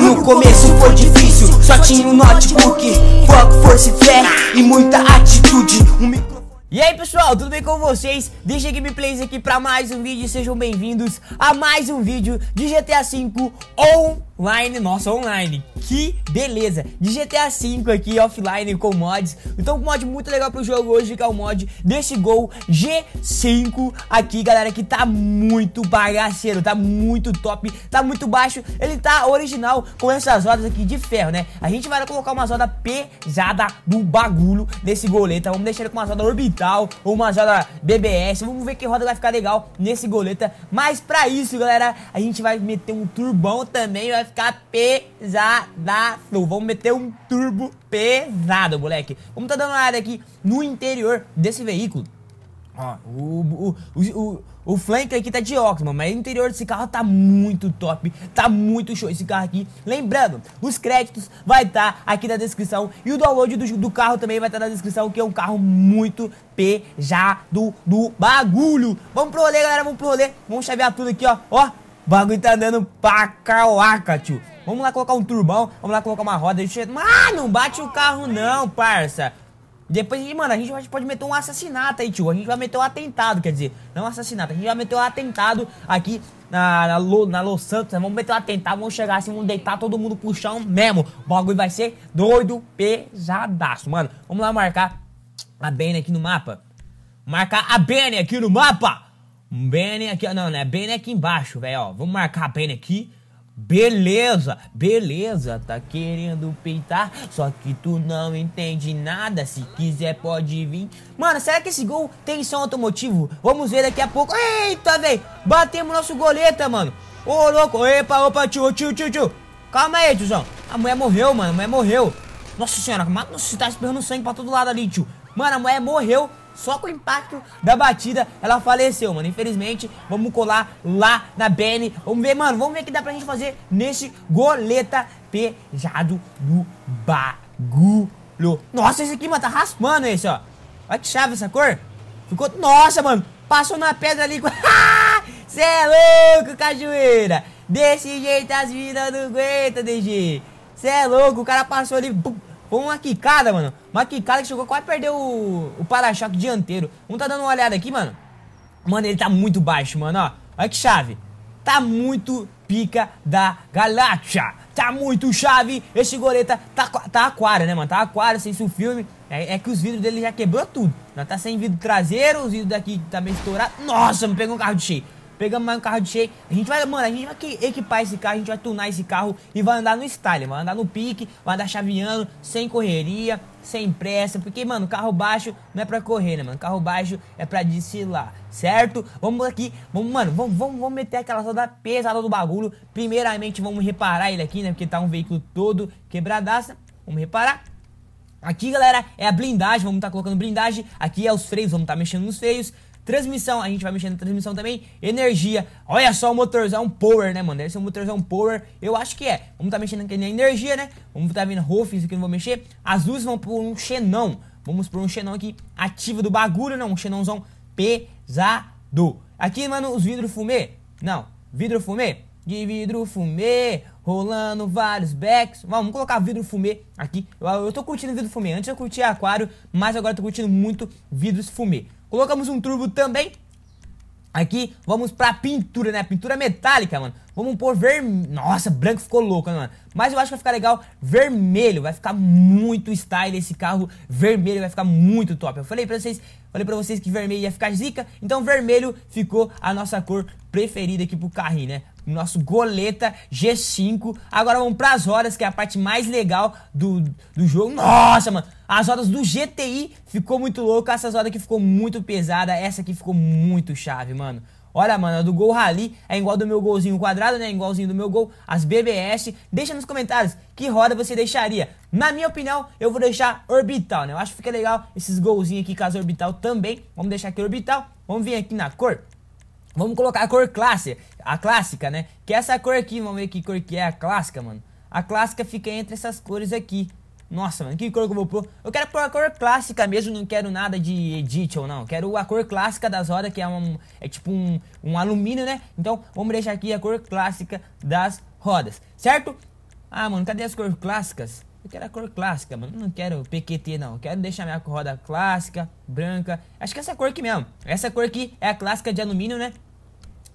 No começo foi difícil, só tinha um notebook, foco, força e fé e muita atitude. Um microfone. E aí pessoal, tudo bem com vocês? Deixa gameplays aqui pra mais um vídeo, sejam bem-vindos a mais um vídeo de GTA V on Line, nossa, online. Que beleza! De GTA V aqui, offline com mods. Então, um mod muito legal pro jogo hoje, que é o mod desse Gol G5 aqui, galera, que tá muito bagaceiro, tá muito top, tá muito baixo. Ele tá original com essas rodas aqui de ferro, né? A gente vai colocar uma roda pesada do bagulho nesse goleta. Vamos deixar ele com uma roda orbital ou uma roda BBS. Vamos ver que roda vai ficar legal nesse goleta. Mas pra isso, galera, a gente vai meter um turbão também, vai ficar pesadaço. Vamos meter um turbo pesado, moleque. Vamos tá dando uma olhada aqui no interior desse veículo. Ó, o, o, o, o flanker aqui tá de óculos, mas o interior desse carro tá muito top, tá muito show esse carro aqui. Lembrando, os créditos vai estar tá aqui na descrição e o download do, do carro também vai estar tá na descrição, que é um carro muito pejado do bagulho. Vamos pro rolê, galera, vamos pro rolê, vamos chavear tudo aqui, ó, ó, o bagulho tá andando pra tio. Vamos lá colocar um turbão, vamos lá colocar uma roda. A gente... Ah, não bate o carro não, parça. Depois, mano, a gente pode meter um assassinato aí, tio. A gente vai meter um atentado, quer dizer, não um assassinato. A gente vai meter um atentado aqui na, na, Lo, na Los Santos. Né? Vamos meter um atentado, vamos chegar assim, vamos deitar todo mundo pro chão mesmo. O bagulho vai ser doido, pesadaço, mano. Vamos lá marcar a Bane aqui no mapa. Marcar a Bane aqui no mapa. Um aqui, ó. Não, né? Banner aqui embaixo, velho, ó. Vamos marcar banner aqui. Beleza, beleza, tá querendo peitar, só que tu não entende nada, se quiser pode vir. Mano, será que esse gol tem som automotivo? Vamos ver daqui a pouco. Eita, velho, batemos nosso goleta, mano. Ô, louco, epa, opa, tio, tio, tio, tio. Calma aí, tiozão. A mulher morreu, mano, a mulher morreu. Nossa senhora, mas você tá esperando sangue pra todo lado ali, tio. Mano, a mulher morreu só com o impacto da batida, ela faleceu, mano. Infelizmente, vamos colar lá na Benny. Vamos ver, mano. Vamos ver o que dá pra gente fazer nesse goleta pejado do bagulho. Nossa, esse aqui, mano, tá raspando esse, ó. Olha que chave essa cor. Ficou. Nossa, mano. Passou na pedra ali. Cê é louco, cajueira. Desse jeito as vidas não aguentam, DG. Cê é louco. O cara passou ali. Bum. Foi uma quicada, mano. Uma quicada que chegou quase perdeu o, o para-choque dianteiro. Vamos tá dando uma olhada aqui, mano. Mano, ele tá muito baixo, mano, ó. Olha que chave. Tá muito pica da galáxia. Tá muito chave. Esse goleta tá, tá aquário, né, mano? Tá aquário, sem filme. É, é, que os vidros dele já quebrou tudo. Não, tá sem vidro traseiro, os vidros daqui tá meio estourado. Nossa, me pegou um carro de cheio. Pegamos mais um carro de cheio. A gente vai, mano, a gente vai equipar esse carro, a gente vai tunar esse carro e vai andar no style, vai andar no pique, vai andar chaveando, sem correria, sem pressa, porque, mano, carro baixo não é pra correr, né, mano? Carro baixo é pra desfilar, certo? Vamos aqui, vamos, mano, vamos, vamos, vamos meter aquela toda pesada do bagulho. Primeiramente, vamos reparar ele aqui, né? Porque tá um veículo todo quebradaça. Vamos reparar. Aqui, galera, é a blindagem, vamos estar tá colocando blindagem. Aqui é os freios, vamos estar tá mexendo nos freios. Transmissão, a gente vai mexendo na transmissão também. Energia, olha só o motorzão power, né, mano? Deve ser um motorzão power, eu acho que é. Vamos tá mexendo aqui na energia, né? Vamos tá vendo Rolf, isso aqui não vou mexer. As luzes vão por um xenão. Vamos por um xenão aqui ativo do bagulho, não. Né? Um xenãozão pesado. Aqui, mano, os vidros fumê. Não, vidro fumê. De vidro fumê, rolando vários backs. Vamos colocar vidro fumê aqui. Eu, eu tô curtindo vidro fumê. Antes eu curtia aquário, mas agora eu tô curtindo muito vidros fumê. Colocamos um turbo também. Aqui, vamos pra pintura, né? Pintura metálica, mano. Vamos pôr vermelho. Nossa, branco ficou louco, né, mano? Mas eu acho que vai ficar legal vermelho. Vai ficar muito style esse carro vermelho. Vai ficar muito top. Eu falei pra vocês, falei pra vocês que vermelho ia ficar zica. Então, vermelho ficou a nossa cor preferida aqui pro carrinho, né? nosso goleta G5. Agora vamos para as rodas, que é a parte mais legal do, do jogo. Nossa, mano! As rodas do GTI ficou muito louca. Essas rodas aqui ficou muito pesada. Essa aqui ficou muito chave, mano. Olha, mano, a do Gol Rally é igual do meu golzinho quadrado, né? Igualzinho do meu gol. As BBS. Deixa nos comentários que roda você deixaria. Na minha opinião, eu vou deixar orbital, né? Eu acho que fica legal esses golzinhos aqui com as orbital também. Vamos deixar aqui orbital. Vamos vir aqui na cor. Vamos colocar a cor classe. A clássica, né? Que é essa cor aqui, vamos ver que cor que é a clássica, mano. A clássica fica entre essas cores aqui. Nossa, mano, que cor que eu vou pôr? Eu quero pôr a cor clássica mesmo, não quero nada de edit ou não. Quero a cor clássica das rodas, que é, um, é tipo um, um alumínio, né? Então, vamos deixar aqui a cor clássica das rodas, certo? Ah, mano, cadê as cores clássicas? Eu quero a cor clássica, mano. Eu não quero PQT, não. Eu quero deixar minha roda clássica, branca. Acho que essa cor aqui mesmo. Essa cor aqui é a clássica de alumínio, né?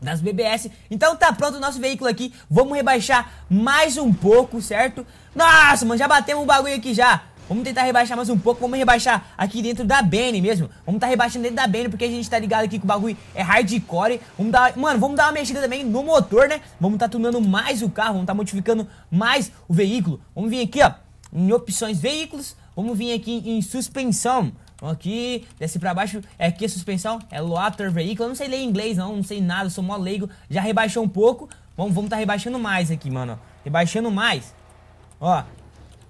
das BBS. Então tá pronto o nosso veículo aqui. Vamos rebaixar mais um pouco, certo? Nossa, mano, já batemos o bagulho aqui já. Vamos tentar rebaixar mais um pouco, vamos rebaixar aqui dentro da Bene mesmo. Vamos tá rebaixando dentro da Bene, porque a gente tá ligado aqui que o bagulho é hardcore. Vamos dar, mano, vamos dar uma mexida também no motor, né? Vamos tá tunando mais o carro, vamos tá modificando mais o veículo. Vamos vir aqui, ó, em opções veículos, vamos vir aqui em suspensão aqui, desce pra baixo, é aqui a suspensão, é Loater veículo eu não sei ler inglês não, não sei nada, sou mó leigo, já rebaixou um pouco, vamos, vamos tá rebaixando mais aqui, mano, rebaixando mais, ó,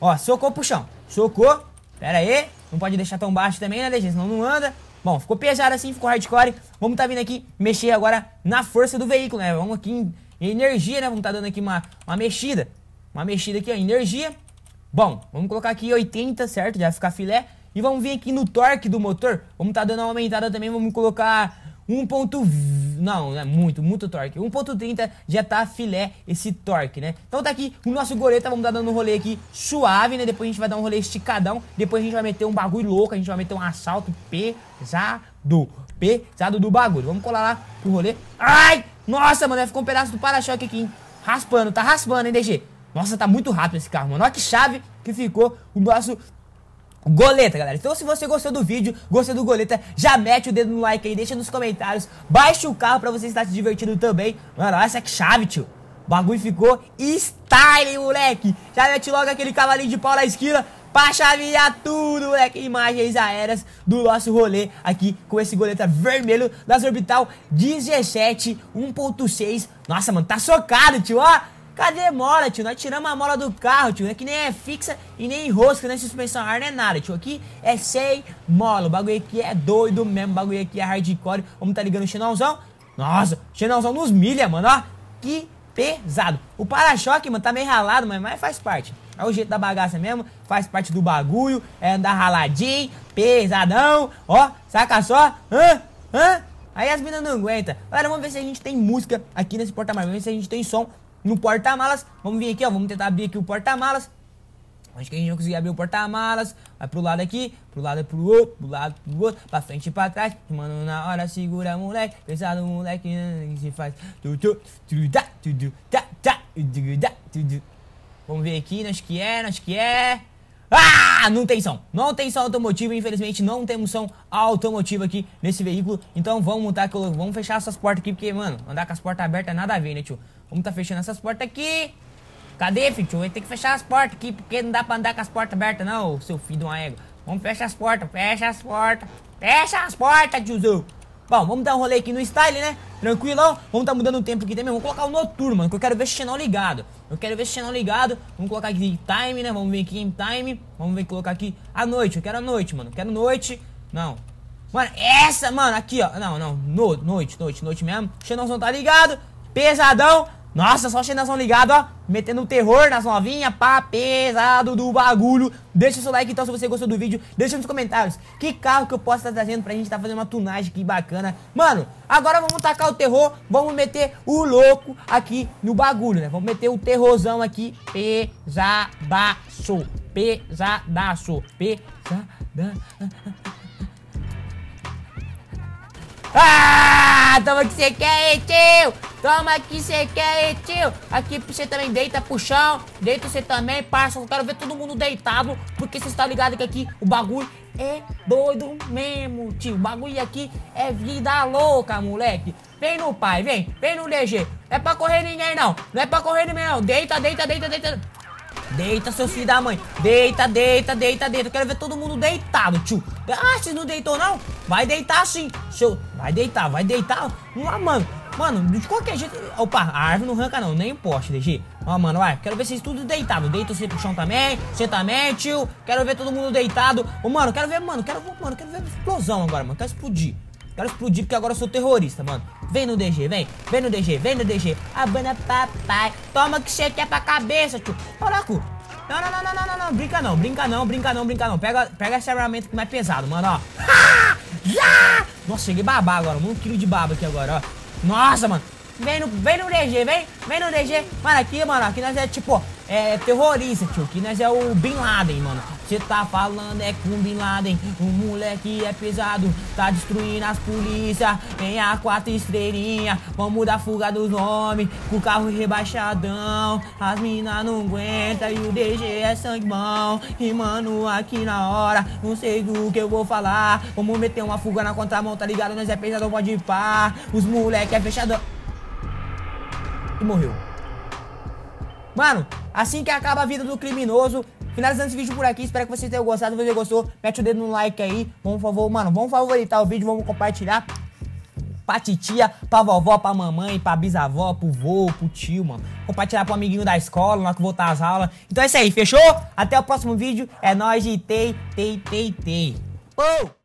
ó, socou pro chão, socou, pera aí, não pode deixar tão baixo também, né, DG, senão não anda, bom, ficou pesado assim, ficou hardcore, vamos tá vindo aqui, mexer agora na força do veículo, né, vamos aqui em energia, né, vamos tá dando aqui uma, uma mexida, uma mexida aqui, ó, energia, Bom, vamos colocar aqui 80, certo? Já ficar filé. E vamos vir aqui no torque do motor. Vamos estar tá dando uma aumentada também. Vamos colocar 1. Não, não é muito, muito torque. 1.30 já tá filé esse torque, né? Então tá aqui o nosso goleta, vamos estar dando um rolê aqui suave, né? Depois a gente vai dar um rolê esticadão, depois a gente vai meter um bagulho louco, a gente vai meter um assalto pesado, pesado do bagulho. Vamos colar lá pro rolê. Ai! Nossa, mano, ficou um pedaço do para-choque aqui, hein? Raspando, tá raspando, hein, DG? Nossa, tá muito rápido esse carro, mano. Olha que chave que ficou o nosso Goleta, galera. Então, se você gostou do vídeo, gostou do Goleta, já mete o dedo no like aí, deixa nos comentários, baixa o carro pra você estar se divertindo também. Mano, olha essa que chave, tio. O bagulho ficou style, moleque. Já mete logo aquele cavalinho de pau na esquina pra chavear tudo, moleque. Imagens aéreas do nosso rolê aqui com esse goleta vermelho das Orbital 17 1.6. Nossa, mano, tá socado, tio, ó. Cadê mola, tio? Nós tiramos a mola do carro, tio. É que nem é fixa e nem rosca, nem suspensão ar, nem nada, tio. Aqui é sem mola. O bagulho aqui é doido mesmo. O bagulho aqui é hardcore. Vamos tá ligando o xenãozão. Nossa, xenãozão nos milha, mano, ó. Que pesado. O para-choque, mano, tá meio ralado, mas, mas faz parte. É o jeito da bagaça mesmo, faz parte do bagulho. É andar raladinho, pesadão. Ó, saca só. Hã? Hã? Aí as minas não aguentam. Galera, vamos ver se a gente tem música aqui nesse porta-malas. Vamos ver se a gente tem som no porta-malas. Vamos vir aqui, ó, vamos tentar abrir aqui o porta-malas. Acho que a gente não conseguir abrir o porta-malas. Vai pro lado aqui, pro lado pro outro, pro lado pro outro, pra frente e pra trás. Mano, na hora segura moleque, Pensado, moleque, né, que se faz. Vamos ver aqui, acho que é, acho que é. Ah, não tem som. Não tem som automotivo, infelizmente não temos som automotivo aqui nesse veículo. Então vamos montar, que vamos fechar essas portas aqui, porque, mano, andar com as portas abertas é nada a ver, né, tio? Vamos tá fechando essas portas aqui. Cadê, filho? Tio? Tem que fechar as portas aqui, porque não dá pra andar com as portas abertas, não, seu filho de uma égua. Vamos fechar as portas, fecha as portas. Fecha as portas, tiozão. Bom, vamos dar um rolê aqui no style, né? Tranquilão. Vamos tá mudando o tempo aqui também. Vamos colocar o noturno, mano, que eu quero ver o canal ligado. Eu quero ver o canal ligado. Vamos colocar aqui time, né? Vamos ver aqui em time. Vamos ver colocar aqui a noite. Eu quero a noite, mano. Eu quero noite. Não. Mano, essa, mano, aqui, ó. Não, não. No, noite, noite, noite mesmo. O Xenonzão tá ligado. Pesadão. Nossa, só cheio ligado, ó. Metendo terror nas novinhas, pá, pesado do bagulho. Deixa o seu like então se você gostou do vídeo. Deixa nos comentários que carro que eu posso estar trazendo pra gente tá fazendo uma tunagem que bacana. Mano, agora vamos tacar o terror. Vamos meter o louco aqui no bagulho, né? Vamos meter o terrorzão aqui. Pesadaço. Pesadaço. Pesadaço. Ah, toma que você quer, hein, tio? Toma que você quer, tio. Aqui você também deita pro chão. Deita você também, parça. Eu quero ver todo mundo deitado. Porque você está ligado que aqui o bagulho é doido mesmo, tio. O bagulho aqui é vida louca, moleque. Vem no pai, vem. Vem no DG. Não é pra correr ninguém, não. Não é pra correr ninguém, não. Deita, deita, deita, deita. Deita, seu filho da mãe. Deita, deita, deita, deita. Eu quero ver todo mundo deitado, tio. Ah, você não deitou, não? Vai deitar sim. Seu... Vai deitar, vai deitar. Não, mano. Mano, de qualquer jeito. Opa, a árvore não arranca não, nem o poste, DG. Ó, mano, vai. Quero ver vocês tudo deitado. Deita você pro chão também. Você também, tio. Quero ver todo mundo deitado. Ô, mano, quero ver, mano. Quero, mano, quero ver explosão agora, mano. Quero explodir. Quero explodir porque agora eu sou terrorista, mano. Vem no DG, vem. Vem no DG, vem no DG. Abana papai. Toma que você quer é pra cabeça, tio. Caraca. Não, não, não, não, não, não, não. Brinca não, brinca não, brinca não, brinca não. Pega, pega esse armamento que é mais pesado, mano, ó. Nossa, cheguei babá agora. Um quilo de baba aqui agora, ó. Nossa, mano. Vem no, vem no DG, vem, vem no DG. Mano, aqui, mano, aqui nós é tipo, é terrorista, tio. Aqui nós é o Bin Laden, mano. Cê tá falando é com Bin Laden, o moleque é pesado, tá destruindo as polícia, em a quatro estrelinha, vamos dar fuga dos homens, com o carro rebaixadão, as mina não aguenta e o DG é sangue bom, e mano aqui na hora, não sei do que eu vou falar, vamos meter uma fuga na contramão, tá ligado? Nós é pesadão, pode ir pá, os moleque é fechadão. E morreu. Mano, assim que acaba a vida do criminoso, Finalizando esse vídeo por aqui, espero que vocês tenham gostado. Se você gostou, mete o dedo no like aí. Vamos, por favor, mano, vamos favoritar o vídeo, vamos compartilhar pra titia, pra vovó, pra mamãe, pra bisavó, pro vô, pro tio, mano. Compartilhar pro amiguinho da escola, lá que voltar às aulas. Então é isso aí, fechou? Até o próximo vídeo. É nóis de tei, tei, tei, tei. Oh!